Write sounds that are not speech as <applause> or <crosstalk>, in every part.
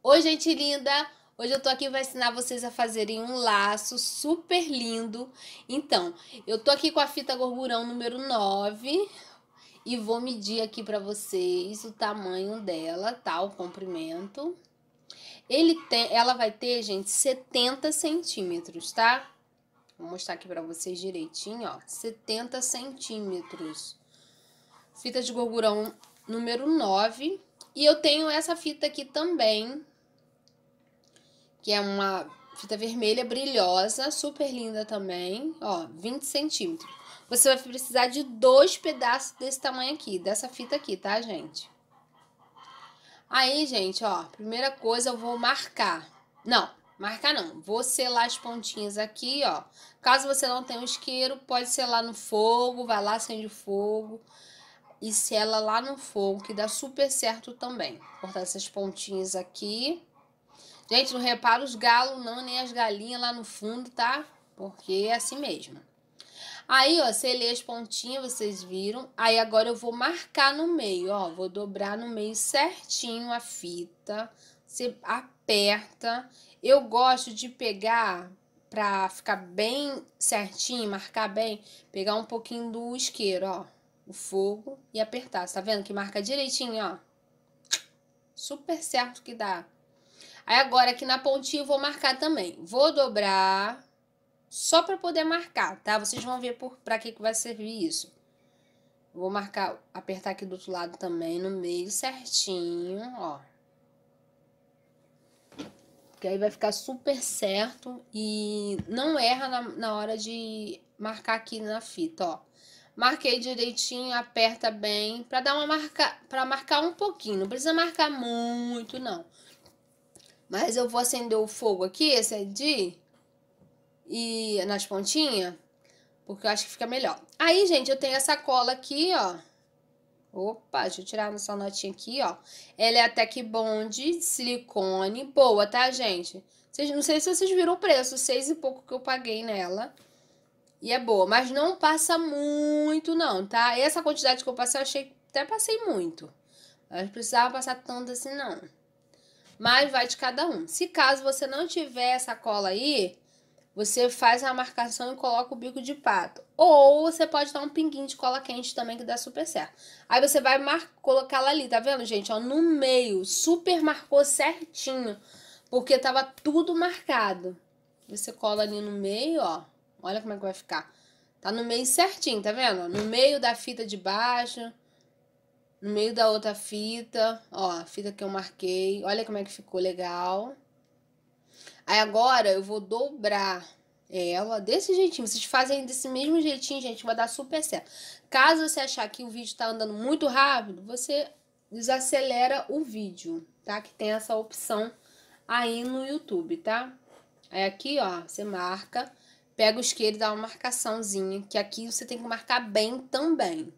Oi, gente linda! Hoje eu tô aqui para ensinar vocês a fazerem um laço super lindo. Então, eu tô aqui com a fita gorburão número 9 e vou medir aqui para vocês o tamanho dela, tá? O comprimento. Ele tem, ela vai ter, gente, 70 centímetros, tá? Vou mostrar aqui para vocês direitinho, ó. 70 centímetros. Fita de gorgurão número 9. E eu tenho essa fita aqui também, que é uma fita vermelha brilhosa, super linda também, ó, 20 centímetros. Você vai precisar de dois pedaços desse tamanho aqui, dessa fita aqui, tá, gente? Aí, gente, ó, primeira coisa eu vou marcar. Não, marcar não, vou selar as pontinhas aqui, ó. Caso você não tenha um isqueiro, pode selar no fogo, vai lá, acende o fogo. E se lá no fogo que dá super certo também. Cortar essas pontinhas aqui. Gente, não repara os galos não, nem as galinhas lá no fundo, tá? Porque é assim mesmo. Aí, ó, selei as pontinhas, vocês viram. Aí agora eu vou marcar no meio, ó. Vou dobrar no meio certinho a fita. Você aperta. Eu gosto de pegar pra ficar bem certinho, marcar bem, pegar um pouquinho do isqueiro, ó o fogo e apertar. Tá vendo que marca direitinho, ó? Super certo que dá. Aí agora aqui na pontinha eu vou marcar também. Vou dobrar só para poder marcar, tá? Vocês vão ver por para que que vai servir isso. Vou marcar, apertar aqui do outro lado também, no meio certinho, ó. Que aí vai ficar super certo e não erra na, na hora de marcar aqui na fita, ó. Marquei direitinho, aperta bem, para dar uma marca, para marcar um pouquinho, não precisa marcar muito não. Mas eu vou acender o fogo aqui, é de e nas pontinhas, porque eu acho que fica melhor. Aí, gente, eu tenho essa cola aqui, ó. Opa, deixa eu tirar essa notinha aqui, ó. Ela é até que bonde, silicone, boa, tá, gente? não sei se vocês viram o preço, seis e pouco que eu paguei nela. E é boa, mas não passa muito não, tá? Essa quantidade que eu passei, eu achei até passei muito. Mas não precisava passar tanto assim não. Mas vai de cada um. Se caso você não tiver essa cola aí, você faz a marcação e coloca o bico de pato. Ou você pode dar um pinguinho de cola quente também, que dá super certo. Aí você vai mar... colocar ela ali, tá vendo, gente? Ó, no meio, super marcou certinho, porque tava tudo marcado. Você cola ali no meio, ó. Olha como é que vai ficar. Tá no meio certinho, tá vendo? No meio da fita de baixo, no meio da outra fita, ó, a fita que eu marquei. Olha como é que ficou legal. Aí agora eu vou dobrar ela desse jeitinho. Vocês fazem desse mesmo jeitinho, gente, vai dar super certo. Caso você achar que o vídeo tá andando muito rápido, você desacelera o vídeo, tá? Que tem essa opção aí no YouTube, tá? Aí aqui, ó, você marca pega o isqueiro e dá uma marcaçãozinha, que aqui você tem que marcar bem também.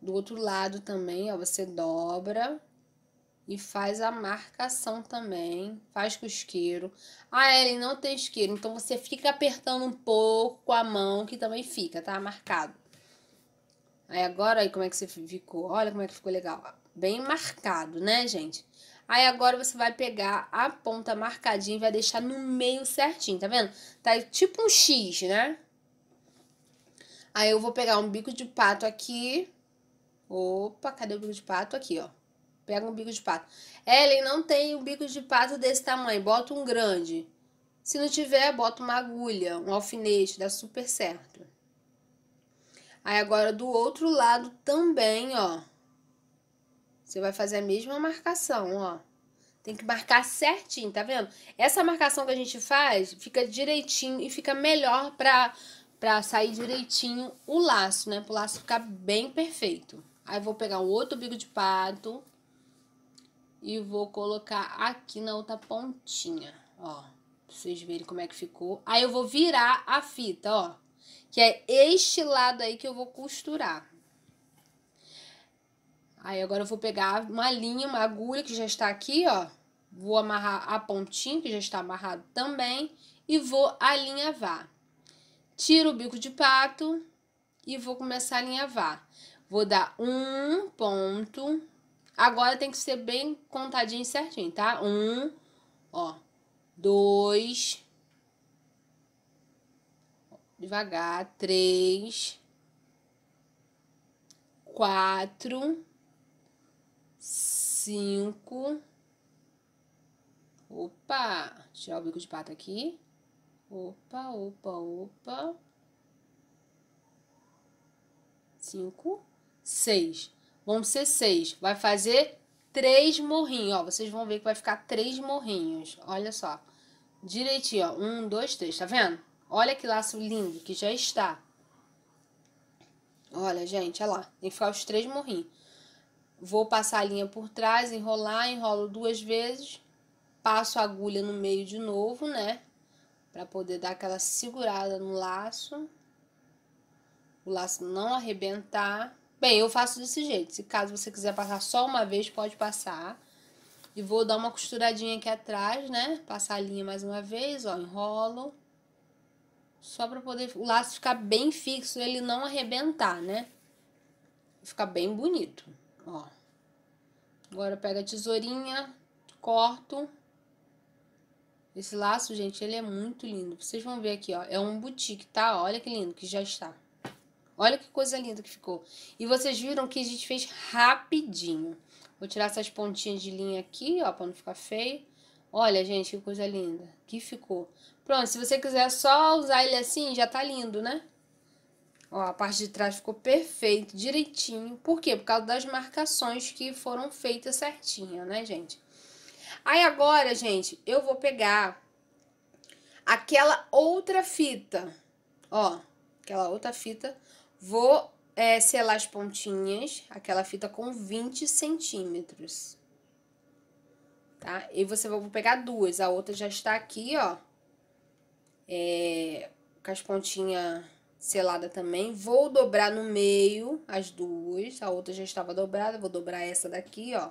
Do outro lado também, ó, você dobra e faz a marcação também, faz com o isqueiro. Ah, ele não tem isqueiro, então você fica apertando um pouco com a mão, que também fica, tá marcado. Aí agora, aí como é que você ficou? Olha como é que ficou legal. Bem marcado, né, gente? Aí agora você vai pegar a ponta marcadinha e vai deixar no meio certinho, tá vendo? Tá tipo um X, né? Aí eu vou pegar um bico de pato aqui. Opa, cadê o bico de pato? Aqui, ó. Pega um bico de pato. Ellen, não tem um bico de pato desse tamanho. Bota um grande. Se não tiver, bota uma agulha, um alfinete. Dá super certo. Aí agora do outro lado também, ó. Você vai fazer a mesma marcação, ó. Tem que marcar certinho, tá vendo? Essa marcação que a gente faz fica direitinho e fica melhor pra, pra sair direitinho o laço, né? Pro laço ficar bem perfeito. Aí vou pegar o outro bico de pato e vou colocar aqui na outra pontinha, ó. Pra vocês verem como é que ficou. Aí eu vou virar a fita, ó. Que é este lado aí que eu vou costurar. Aí agora eu vou pegar uma linha, uma agulha que já está aqui, ó. Vou amarrar a pontinha que já está amarrado também e vou alinhavar. Tiro o bico de pato e vou começar a alinhavar. Vou dar um ponto. Agora tem que ser bem contadinho certinho, tá? Um, ó, dois, devagar, três, quatro, cinco. Opa! Tirar o bico de pata aqui. Opa, opa, opa. Cinco, seis. Vão ser seis. Vai fazer três morrinhos, ó. Vocês vão ver que vai ficar três morrinhos. Olha só. Direitinho, ó. Um, dois, três. Tá vendo? Olha que laço lindo que já está. Olha, gente, olha lá. Tem que ficar os três morrinhos. Vou passar a linha por trás, enrolar, enrolo duas vezes, passo a agulha no meio de novo, né? Pra poder dar aquela segurada no laço, o laço não arrebentar. Bem, eu faço desse jeito. Se caso você quiser passar só uma vez, pode passar. E vou dar uma costuradinha aqui atrás, né? Passar a linha mais uma vez, ó, enrolo. Só pra poder o laço ficar bem fixo, ele não arrebentar, né? Ficar bem bonito ó. Agora pega a tesourinha, corto. Esse laço, gente, ele é muito lindo. Vocês vão ver aqui, ó. É um boutique, tá? Olha que lindo que já está. Olha que coisa linda que ficou. E vocês viram que a gente fez rapidinho. Vou tirar essas pontinhas de linha aqui, ó, pra não ficar feio. Olha, gente, que coisa linda que ficou. Pronto, se você quiser só usar ele assim, já tá lindo, né? Ó, a parte de trás ficou perfeito, direitinho. Por quê? Por causa das marcações que foram feitas certinho, né, gente? Aí agora, gente, eu vou pegar aquela outra fita, ó, aquela outra fita, vou é, selar as pontinhas, aquela fita com 20 centímetros, tá? E você vai pegar duas, a outra já está aqui, ó, é, com as pontinhas selada também. Vou dobrar no meio as duas. A outra já estava dobrada. Vou dobrar essa daqui, ó.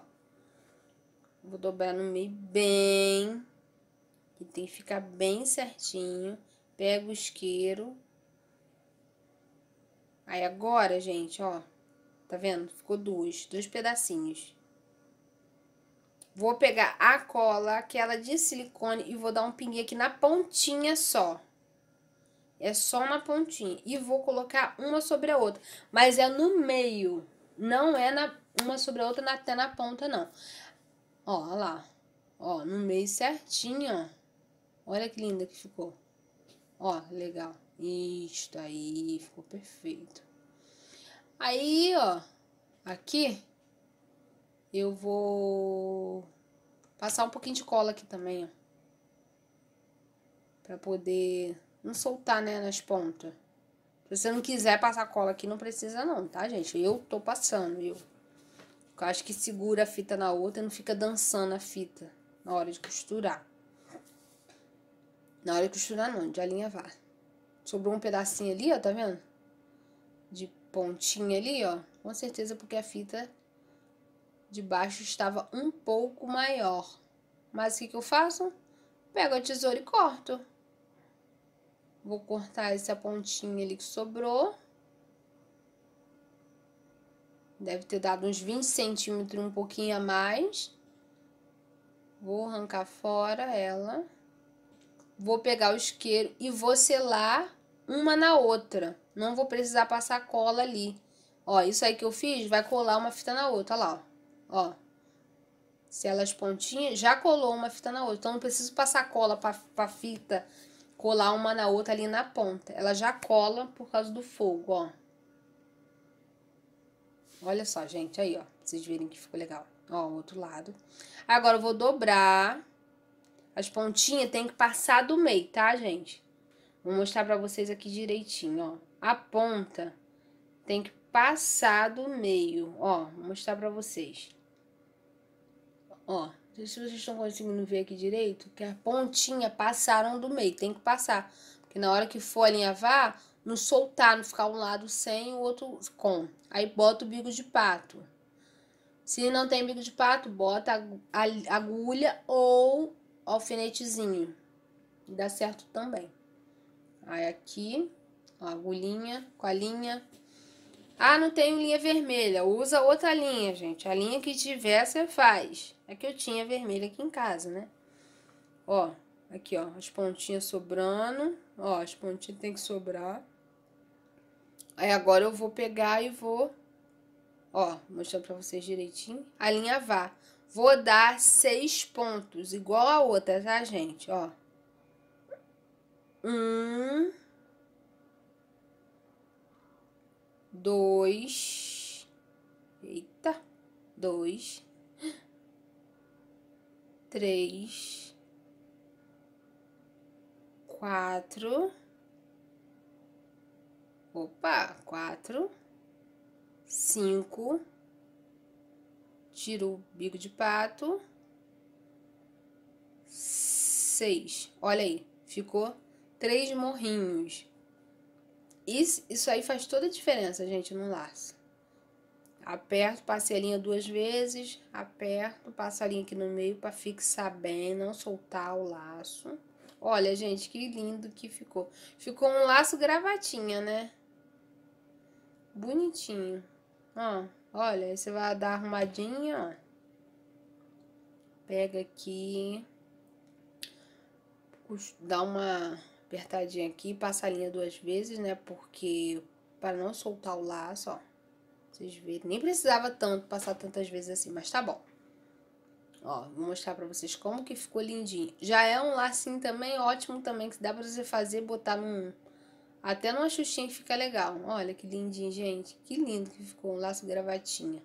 Vou dobrar no meio bem. E tem que ficar bem certinho. Pego o isqueiro. Aí agora, gente, ó. Tá vendo? Ficou duas. Dois pedacinhos. Vou pegar a cola, aquela de silicone, e vou dar um pinguinho aqui na pontinha só. É só uma pontinha. E vou colocar uma sobre a outra. Mas é no meio. Não é na, uma sobre a outra na, até na ponta, não. Ó, ó lá. Ó, no meio certinho, ó. Olha que linda que ficou. Ó, legal. Isto aí, ficou perfeito. Aí, ó, aqui, eu vou passar um pouquinho de cola aqui também, ó. Pra poder não soltar, né, nas pontas. Se você não quiser passar cola aqui, não precisa não, tá, gente? Eu tô passando, eu. Eu acho que segura a fita na outra e não fica dançando a fita na hora de costurar. Na hora de costurar não, de alinhavar. Sobrou um pedacinho ali, ó, tá vendo? De pontinha ali, ó. Com certeza porque a fita de baixo estava um pouco maior. Mas o que, que eu faço? Pego a tesoura e corto. Vou cortar essa pontinha ali que sobrou. Deve ter dado uns 20 centímetros, um pouquinho a mais. Vou arrancar fora ela. Vou pegar o isqueiro e vou selar uma na outra. Não vou precisar passar cola ali. Ó, isso aí que eu fiz vai colar uma fita na outra, lá, ó. ó. Se elas pontinhas, já colou uma fita na outra. Então, não preciso passar cola pra, pra fita colar uma na outra ali na ponta. Ela já cola por causa do fogo, ó. Olha só, gente, aí, ó. Pra vocês verem que ficou legal. Ó, o outro lado. Agora, eu vou dobrar. As pontinhas tem que passar do meio, tá, gente? Vou mostrar pra vocês aqui direitinho, ó. A ponta tem que passar do meio, ó. Vou mostrar pra vocês. Ó, não sei se vocês estão conseguindo ver aqui direito, que a pontinha passaram do meio, tem que passar. Porque na hora que for alinhavar, não soltar, não ficar um lado sem o outro com. Aí bota o bico de pato. Se não tem bico de pato, bota agulha ou alfinetezinho. Dá certo também. Aí aqui, ó, agulhinha, com a linha ah, não tenho linha vermelha. Usa outra linha, gente. A linha que tiver, você faz. É que eu tinha vermelha aqui em casa, né? Ó, aqui, ó. As pontinhas sobrando. Ó, as pontinhas tem que sobrar. Aí agora eu vou pegar e vou... Ó, mostrar pra vocês direitinho. Alinhavar. Vou dar seis pontos, igual a outra, tá, gente? Ó. Um, dois, eita, dois, três, quatro, opa, quatro, cinco, tiro o bico de pato, seis, olha aí, ficou três morrinhos. Isso, isso aí faz toda a diferença, gente, no laço. Aperto, passei a linha duas vezes, aperto, passo a linha aqui no meio para fixar bem, não soltar o laço. Olha, gente, que lindo que ficou. Ficou um laço gravatinha, né? Bonitinho. Ó, olha, você vai dar arrumadinha, ó. Pega aqui. Dá uma apertadinha aqui, passa a linha duas vezes, né? Porque para não soltar o laço, ó. Vocês verem, nem precisava tanto passar tantas vezes assim, mas tá bom. Ó, vou mostrar pra vocês como que ficou lindinho. Já é um lacinho também, ótimo também, que dá pra você fazer, botar num... Até numa xuxinha que fica legal. Olha que lindinho, gente. Que lindo que ficou um laço gravatinha.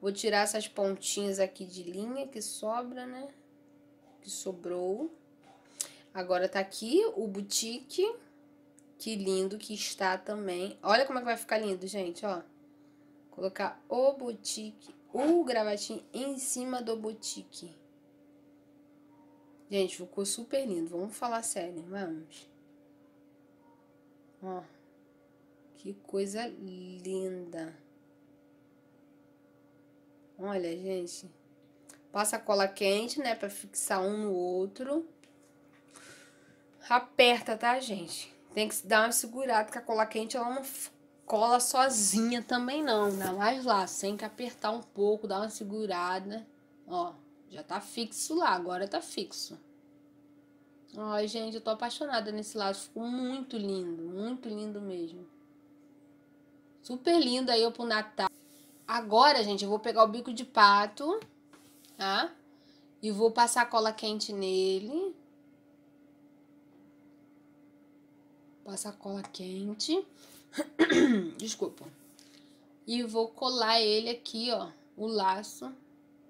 Vou tirar essas pontinhas aqui de linha que sobra, né? Que sobrou. Agora tá aqui o boutique. Que lindo que está também. Olha como é que vai ficar lindo, gente, ó. Colocar o boutique, o gravatinho em cima do boutique. Gente, ficou super lindo. Vamos falar sério, vamos. Ó. Que coisa linda. Olha, gente. Passa cola quente, né, para fixar um no outro aperta, tá, gente? Tem que dar uma segurada, porque a cola quente ela não cola sozinha também não, ainda mais lá, sem que apertar um pouco, dar uma segurada, ó, já tá fixo lá, agora tá fixo. Ai, gente, eu tô apaixonada nesse laço, ficou muito lindo, muito lindo mesmo. Super lindo aí eu pro Natal. Agora, gente, eu vou pegar o bico de pato, tá? E vou passar cola quente nele. passar cola quente. <clears throat> Desculpa. E vou colar ele aqui, ó, o laço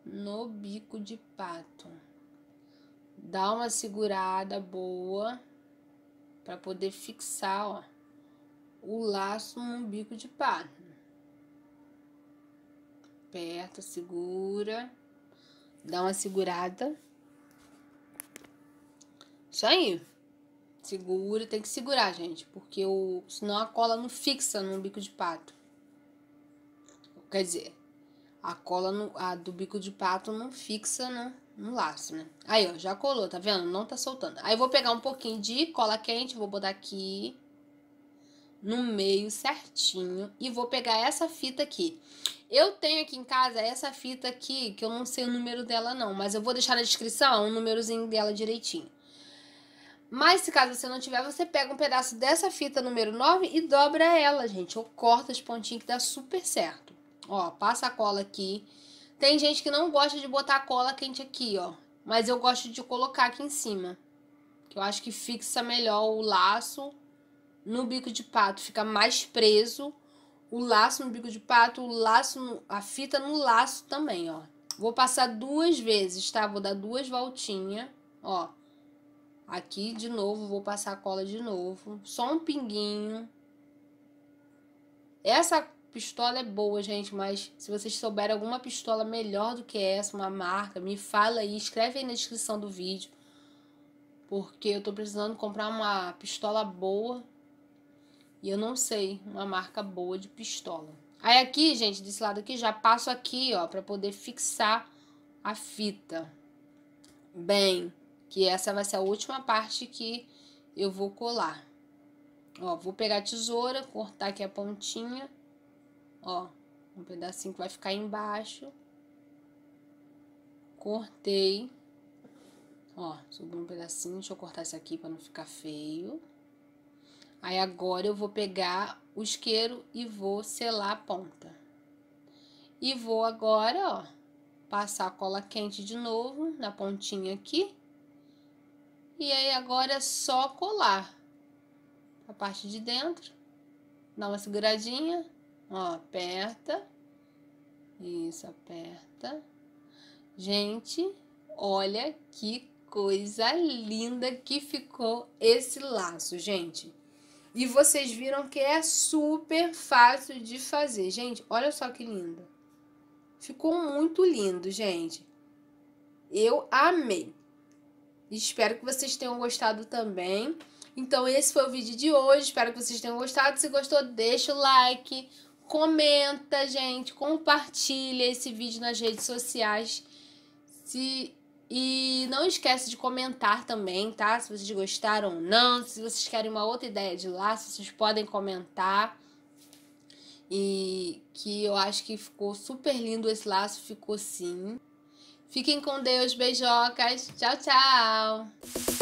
no bico de pato. Dá uma segurada boa para poder fixar, ó, o laço no bico de pato. Aperta, segura, dá uma segurada. Isso aí. Segura, tem que segurar, gente, porque o, senão a cola não fixa no bico de pato. Quer dizer, a cola no, a do bico de pato não fixa no, né, no laço, né? Aí, ó, já colou, tá vendo? Não tá soltando. Aí, eu vou pegar um pouquinho de cola quente, vou botar aqui no meio certinho e vou pegar essa fita aqui. Eu tenho aqui em casa essa fita aqui, que eu não sei o número dela não, mas eu vou deixar na descrição o númerozinho dela direitinho. Mas se caso você não tiver, você pega um pedaço dessa fita número 9 e dobra ela, gente. Ou corta os pontinhos que dá super certo. Ó, passa a cola aqui. Tem gente que não gosta de botar a cola quente aqui, ó. Mas eu gosto de colocar aqui em cima. Que eu acho que fixa melhor o laço no bico de pato. Fica mais preso o laço no bico de pato, o laço, no... a fita no laço também, ó. Vou passar duas vezes, tá? Vou dar duas voltinhas, ó. Aqui de novo, vou passar a cola de novo. Só um pinguinho. Essa pistola é boa, gente, mas se vocês souberem alguma pistola melhor do que essa, uma marca, me fala aí, escreve aí na descrição do vídeo. Porque eu tô precisando comprar uma pistola boa. E eu não sei uma marca boa de pistola. Aí aqui, gente, desse lado aqui, já passo aqui, ó, pra poder fixar a fita. Bem, que essa vai ser a última parte que eu vou colar. Ó, vou pegar a tesoura, cortar aqui a pontinha. Ó, um pedacinho que vai ficar embaixo. Cortei. Ó, sobrou um pedacinho, deixa eu cortar isso aqui para não ficar feio. Aí agora eu vou pegar o isqueiro e vou selar a ponta. E vou agora, ó, passar a cola quente de novo na pontinha aqui. E aí agora é só colar a parte de dentro, dá uma seguradinha, ó, aperta. Isso, aperta. Gente, olha que coisa linda que ficou esse laço, gente. E vocês viram que é super fácil de fazer. Gente, olha só que lindo. Ficou muito lindo, gente. Eu amei. Espero que vocês tenham gostado também. Então, esse foi o vídeo de hoje. Espero que vocês tenham gostado. Se gostou, deixa o like, comenta, gente, compartilha esse vídeo nas redes sociais. Se... E não esquece de comentar também, tá? Se vocês gostaram ou não, se vocês querem uma outra ideia de laço, vocês podem comentar. E que eu acho que ficou super lindo esse laço, ficou sim. Fiquem com Deus, beijocas. Tchau, tchau.